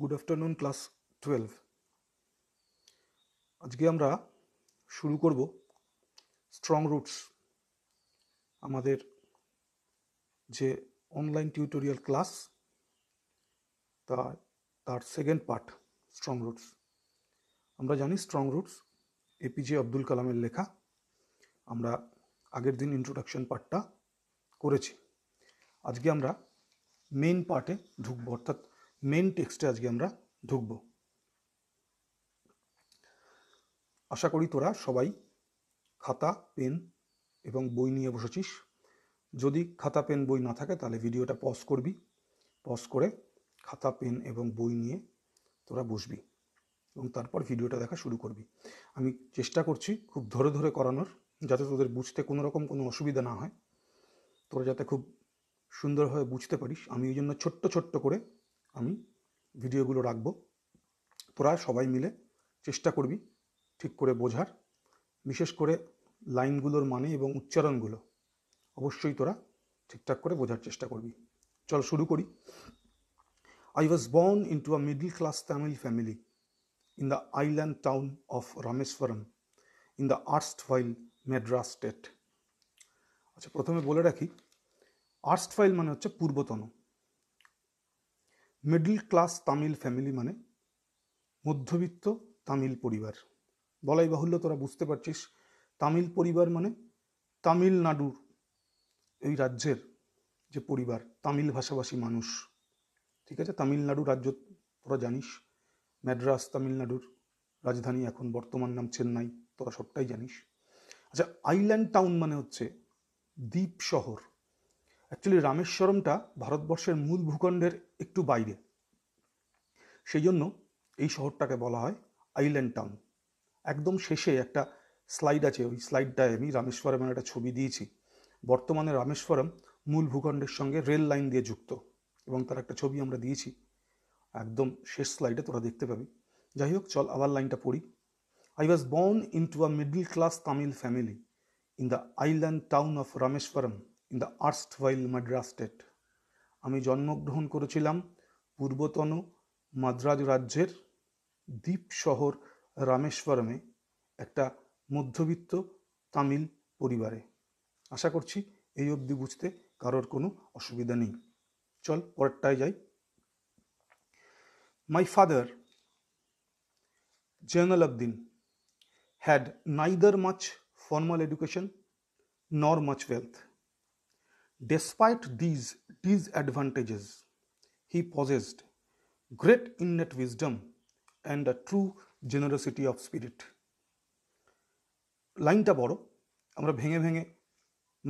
Good afternoon class twelve আজকে আমরা শুরু করব স্ট্রং রুটস আমাদের যে অনলাইন টিউটোরিয়াল ক্লাস তা তার সেকেন্ড পার্ট স্ট্রং রুটস আমরা জানি স্ট্রং রুটস এপিজে আব্দুল কালামের লেখা আমরা আগের দিন ইন্ট্রোডাকশন পার্টটা করেছি আজকে আমরা মেইন পার্টে ঢুকবো অর্থাৎ মেন টেক্সটে আজকে আমরা ঢুকব আশা করি তোরা সবাই খাতা পেন এবং বই নিয়ে বসেছিস যদি খাতা পেন বই না থাকে তাহলে ভিডিওটা পজ করবি পজ করে খাতা পেন এবং বই নিয়ে তোরা বসবি এবং তারপর ভিডিওটা দেখা শুরু করবি আমি চেষ্টা করছি খুব ধরে ধরে করানোর যাতে তোদের বুঝতে কোনো রকম কোনো অসুবিধা না হয় তোরা যাতে খুব সুন্দরভাবে বুঝতে পারিস আমি ওই জন্য ছোট্ট ছোট্ট করে আমি ভিডিওগুলো রাখব তোরা সবাই মিলে চেষ্টা করবি ঠিক করে বোঝার বিশেষ করে লাইনগুলোর মানে এবং উচ্চারণগুলো অবশ্যই তোরা ঠিকঠাক করে বোঝার চেষ্টা করবি চল শুরু করি I was born into a middle class Tamil family in the island town of Rameswaram in the erstwhile Madras state আচ্ছা প্রথমে বলে রাখি আর্স্ট ফাইল মানে হচ্ছে পূর্বতন মিডল ক্লাস তামিল ফ্যামিলি মানে মধ্যবিত্ত তামিল পরিবার বলাই বাহুল্য তোরা বুঝতে পারছিস তামিল পরিবার মানে তামিলনাড়ুর এই রাজ্যের যে পরিবার তামিল ভাষাভাষী মানুষ ঠিক আছে তামিলনাড়ু রাজ্য তোরা জানিস ম্যাড্রাস তামিলনাড়ুর রাজধানী এখন বর্তমান নাম চেন্নাই তোরা সবটাই জানিস আচ্ছা আইল্যান্ড টাউন মানে হচ্ছে দ্বীপ শহর অ্যাকচুয়ালি রামেশ্বরমটা ভারতবর্ষের মূল ভূখণ্ডের একটু বাইরে সেই জন্য এই শহরটাকে বলা হয় আইল্যান্ড টাউন একদম শেষে একটা স্লাইড আছে ওই স্লাইডটায় আমি রামেশ্বরমের একটা ছবি দিয়েছি বর্তমানে রামেশ্বরম মূল ভূখণ্ডের সঙ্গে রেল লাইন দিয়ে যুক্ত এবং তার একটা ছবি আমরা দিয়েছি একদম শেষ স্লাইডে তোরা দেখতে পাবি যাই হোক চল আবার লাইনটা পড়ি I was born into a middle class Tamil family in the island town of Rameswaram in the erstwhile Madras state আমি জন্মগ্রহণ করেছিলাম পূর্বতন মাদ্রাজ রাজ্যের দ্বীপ শহর রামেশ্বরমে একটা মধ্যবিত্ত তামিল পরিবারে আশা করছি এই অবধি বুঝতে কারোর কোনো অসুবিধা নেই চল পরেরটায় যাই my father Jainulabdeen had neither much formal education nor much wealth Despite these disadvantages, he possessed great innate wisdom and a true generosity of spirit. লাইনটা বড় আমরা ভেঙে ভেঙে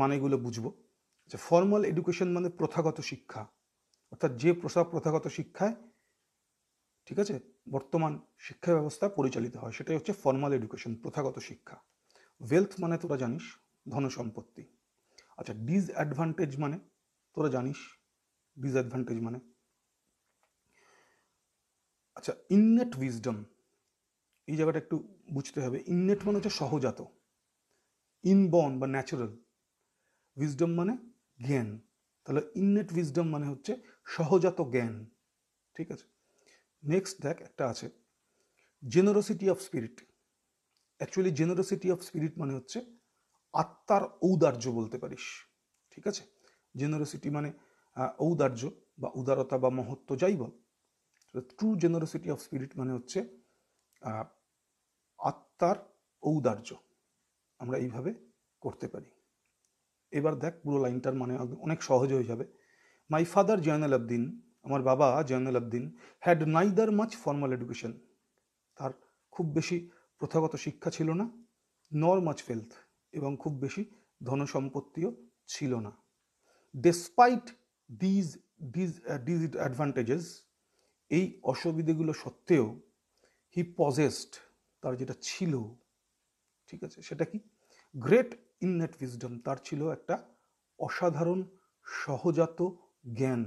মানেগুলো বুঝব যে ফর্মাল এডুকেশন মানে প্রথাগত শিক্ষা অর্থাৎ যে প্রসাব প্রথাগত শিক্ষায় ঠিক আছে বর্তমান শিক্ষা ব্যবস্থা পরিচালিত হয় সেটাই হচ্ছে ফর্মাল এডুকেশন প্রথাগত শিক্ষা ওয়েলথ মানে তোরা জানিস ধন সম্পত্তি আচ্ছা ডিসঅ্যাডভান্টেজ মানে তোরা জানিস ডিসঅ্যাডভান্টেজ মানে আচ্ছা ইননেট উইজডম এই জায়গাটা একটু বুঝতে হবে ইননেট মানে হচ্ছে সহজাত ইনবর্ন বা ন্যাচারাল উইজডম মানে জ্ঞান তাহলে ইননেট উইজডম মানে হচ্ছে সহজাত জ্ঞান ঠিক আছে নেক্সট দেখ একটা আছে generosity of spirit actually generosity of spirit মানে হচ্ছে আত্মার ঔদার্য বলতে পারিস ঠিক আছে জেনারোসিটি মানে ঔদার্য বা উদারতা বা মহত্ব যাই বল ট্রু জেনারোসিটি অফ স্পিরিট মানে হচ্ছে আত্মার ঔদার্য আমরা এইভাবে করতে পারি এবার দেখ পুরো লাইনটার মানে অনেক সহজ হয়ে যাবে মাই ফাদার জয়নাল আবদিন আমার বাবা Jainulabdeen had neither much formal education তার খুব বেশি প্রথাগত শিক্ষা ছিল না নর মাচ ফেলথ এবং খুব বেশি ধনসম্পত্তিও ছিল না despite these dis disadvantages এই অসুবিধেগুলো সত্ত্বেও হি পজেস্ট তার যেটা ছিল ঠিক আছে সেটা কি গ্রেট ইননেট উইজডম তার ছিল একটা অসাধারণ সহজাত জ্ঞান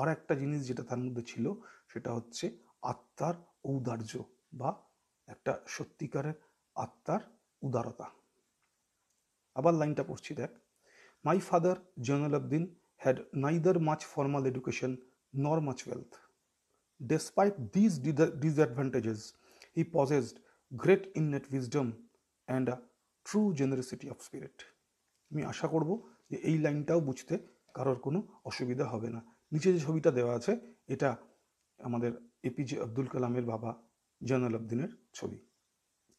আর একটা জিনিস যেটা তার মধ্যে ছিল সেটা হচ্ছে আত্মার ঔদার্য বা একটা সত্যিকারের আত্মার উদারতা আবার লাইনটা পড়ছি দেখ my father Jainul Abdeen had neither much formal education nor much wealth despite Despite disadvantages he possessed great innate wisdom and a true generosity of spirit আমি আশা করব যে এই লাইনটাও বুঝতে কারোর কোনো অসুবিধা হবে না নিচে যে ছবিটা দেওয়া আছে এটা আমাদের এপিজে আব্দুল কালামের বাবা জয়নাল আবদিনের ছবি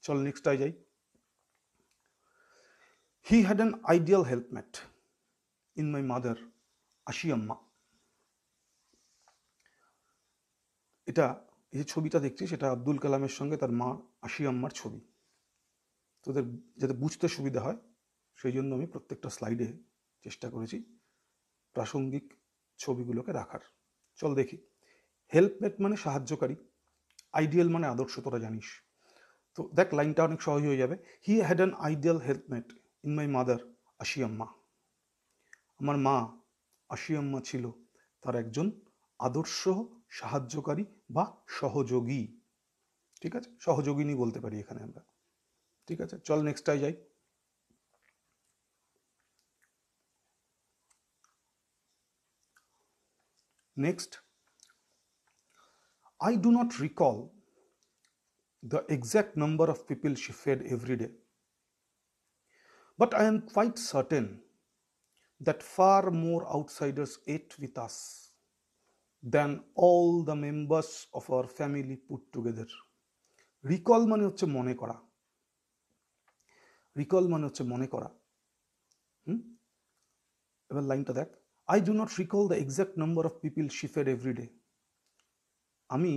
চল নেক্সটটায় যাই He had an ideal helpmate in my mother, আশিয়াম্মা এটা এই যে ছবিটা দেখছি সেটা আব্দুল কালামের সঙ্গে তার মা আশিয়াম্মার ছবি তোদের যাতে বুঝতে সুবিধা হয় সেই জন্য আমি প্রত্যেকটা স্লাইডে চেষ্টা করেছি প্রাসঙ্গিক ছবিগুলোকে রাখার চল দেখি হেল্পমেট মানে সাহায্যকারী আইডিয়াল মানে আদর্শ তোরা জানিস তো দেখ লাইনটা অনেক সহজ হয়ে যাবে he had an ideal helpmate in my mother Ashiamma আমার মা আশিয়াম্মা ছিল তার একজন আদর্শ সাহায্যকারী বা সহযোগী ঠিক আছে সহযোগিনী বলতে পারি এখানে আমরা ঠিক আছে চল নেক্সটটায় যাই next I do not recall the exact number of people she fed every But I am quite certain that far more outsiders ate with us than all the members of our family put together. Recall মানে হচ্ছে মনে করা recall মানে হচ্ছে মনে করা হুম এবার লাইনটা দেখ I do not recall the exact number of people she fed every day আমি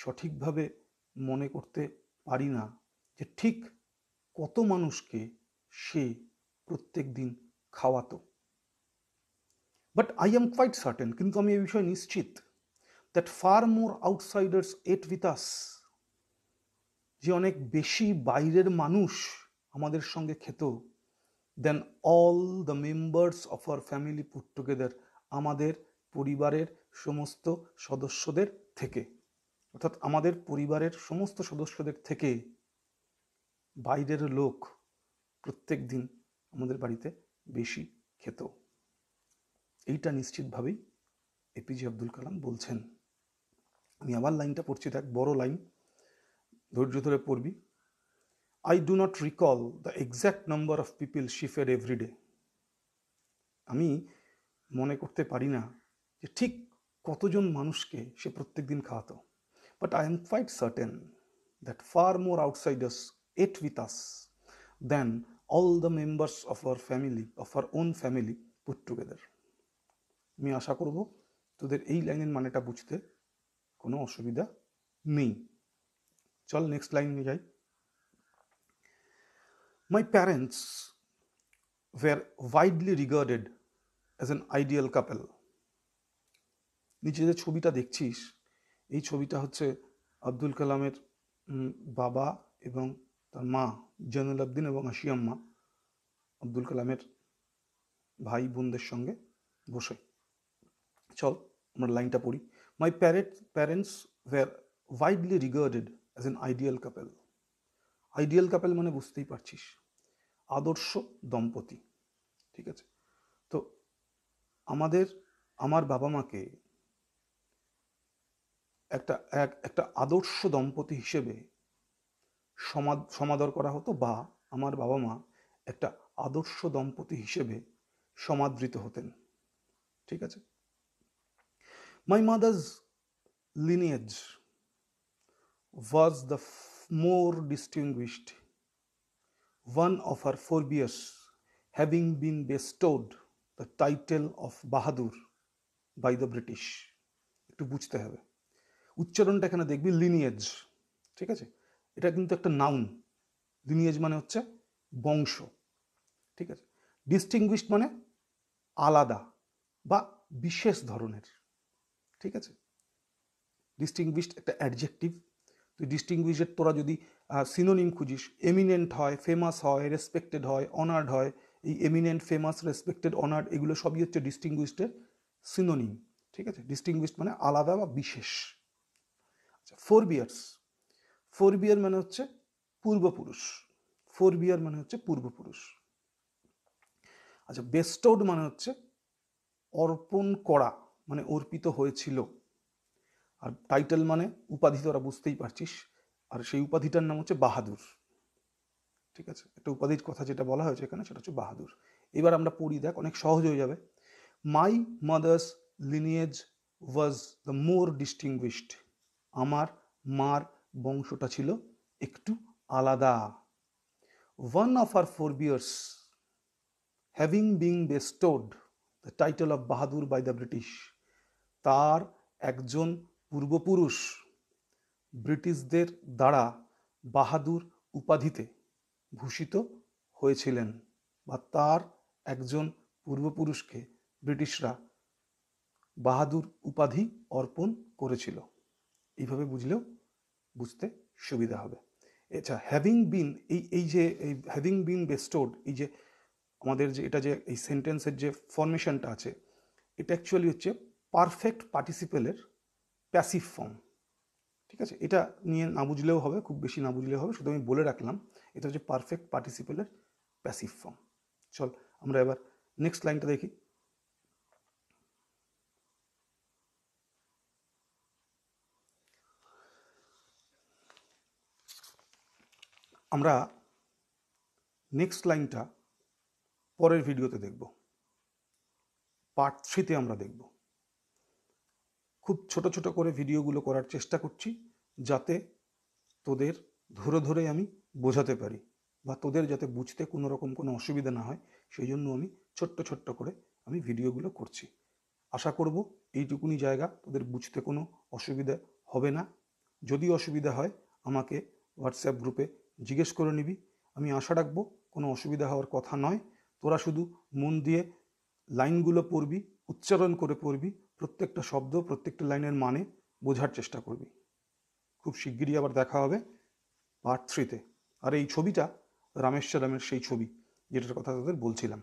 সঠিকভাবে মনে করতে পারি না যে ঠিক কত মানুষকে সে প্রত্যেক দিন খাওয়াতো but I am quite certain কিন্তু আমি এই বিষয়ে নিশ্চিত that far more outsiders ate with us যে অনেক বেশি বাইরের মানুষ আমাদের সঙ্গে খেত than all the members of our family put together আমাদের পরিবারের সমস্ত সদস্যদের থেকে অর্থাৎ আমাদের পরিবারের সমস্ত সদস্যদের থেকে বাইরের লোক প্রত্যেক দিন আমাদের বাড়িতে বেশি খেত এইটা নিশ্চিতভাবেই এপিজে আব্দুল কালাম বলছেন আমি আবার লাইনটা পড়ছি দেখ বড় লাইন ধৈর্য ধরে পড়বি I do not recall the exact number of people she fed every day আমি মনে করতে পারি না যে ঠিক কতজন মানুষকে সে প্রত্যেক দিন খাওয়াতো but I am quite certain that far more outsiders ate with us than all the members of our family of our own family put together আমি আশা করব তোদের এই লাইনের মানেটা বুঝতে কোনো অসুবিধা নেই চল নেক্সট লাইনে যাই my parents were widely regarded as an ideal couple নিচে যে ছবিটা দেখছিস এই ছবিটা হচ্ছে আব্দুল কালামের বাবা এবং তার মা জয়নুল আবদিন এবং আশিয়াম্মা আব্দুল কালামের ভাই বোনদের সঙ্গে বসে চল আমরা লাইনটা পড়ি my parent parents were widely regarded as an ideal couple ideal couple মানে বুঝতেই পারছিস আদর্শ দম্পতি ঠিক আছে তো আমাদের আমার বাবা মাকে একটা এক একটা আদর্শ দম্পতি হিসেবে সমাদর করা হতো বা আমার বাবা মা একটা আদর্শ দম্পতি হিসেবে সমাদৃত হতেন ঠিক আছে my mother's lineage was the more distinguished one of our forebears having been bestowed the title of Bahadur by the British একটু বুঝতে হবে উচ্চারণটা এখানে দেখবি লিনিয়েজ ঠিক আছে এটা কিন্তু একটা নাউন লিনিয়েজ মানে হচ্ছে বংশ ঠিক আছে ডিস্টিংগুইশড মানে আলাদা বা বিশেষ ধরনের ঠিক আছে ডিস্টিংগুইশড একটা অ্যাডজেক্টিভ তুই ডিস্টিংগুইশের তোরা যদি সিনোনিম খুঁজিস এমিনেন্ট হয় ফেমাস হয় রেসপেক্টেড হয় অনার্ড হয় এই এমিনেন্ট ফেমাস রেসপেক্টেড অনার্ড এগুলো সবই হচ্ছে ডিস্টিংগুইশডের সিনোনিম ঠিক আছে ডিস্টিংগুইশড মানে আলাদা বা বিশেষ আচ্ছা ফোর বিয়ার্স ফোর বিয়ার মানে হচ্ছে পূর্বপুরুষ ফোর বিয়ার মানে হচ্ছে পূর্বপুরুষ আচ্ছা বেস্টড মানে হচ্ছে অর্পণ করা মানে অর্পিত হয়েছিল আর টাইটেল মানে উপাধি তোরা বুঝতেই পারছিস আর সেই উপাধিটার নাম হচ্ছে বাহাদুর ঠিক আছে একটা উপাধির কথা যেটা বলা হয়েছে এখানে সেটা হচ্ছে বাহাদুর এবার আমরা পড়ি দেখ অনেক সহজ হয়ে যাবে my mother's lineage was the more distinguished আমার মার বংশটা ছিল একটু আলাদা one of our forebears having being bestowed the title of Bahadur by the British তার একজন পূর্বপুরুষ ব্রিটিশদের দ্বারা বাহাদুর উপাধিতে ভূষিত হয়েছিলেন বা তার একজন পূর্বপুরুষকে ব্রিটিশরা বাহাদুর উপাধি অর্পণ করেছিল এইভাবে বুঝলেও বুঝতে সুবিধা হবে আচ্ছা হ্যাভিং বিন এই এই যে এই হ্যাভিং বিন বেস্টোড এই যে আমাদের যে এটা যে এই সেন্টেন্সের যে ফর্মেশনটা আছে এটা অ্যাকচুয়ালি হচ্ছে পারফেক্ট পার্টিসিপেলের প্যাসিভ ফর্ম ঠিক আছে এটা নিয়ে না বুঝলেও হবে খুব বেশি না বুঝলেও হবে শুধু আমি বলে রাখলাম এটা হচ্ছে পারফেক্ট পার্টিসিপেলের প্যাসিভ ফর্ম চল আমরা এবার নেক্সট লাইনটা দেখি আমরা নেক্সট লাইনটা পরের ভিডিওতে দেখব পার্ট থ্রিতে আমরা দেখব খুব ছোট ছোট করে ভিডিওগুলো করার চেষ্টা করছি যাতে তোদের ধরে ধরে আমি বোঝাতে পারি বা তোদের যাতে বুঝতে কোনো রকম কোনো অসুবিধা না হয় সেই জন্য আমি ছোট্ট ছোট্ট করে আমি ভিডিওগুলো করছি আশা করব এইটুকুনি জায়গা তোদের বুঝতে কোনো অসুবিধা হবে না যদি অসুবিধা হয় আমাকে হোয়াটসঅ্যাপ গ্রুপে জিজ্ঞেস করে নিবি আমি আশা রাখবো কোনো অসুবিধা হওয়ার কথা নয় তোরা শুধু মন দিয়ে লাইনগুলো পড়বি উচ্চারণ করে পড়বি প্রত্যেকটা শব্দ প্রত্যেকটা লাইনের মানে বোঝার চেষ্টা করবি খুব শিগগিরই আবার দেখা হবে পার্ট থ্রিতে আর এই ছবিটা রামেশ্বরমের সেই ছবি যেটার কথা তাদের বলছিলাম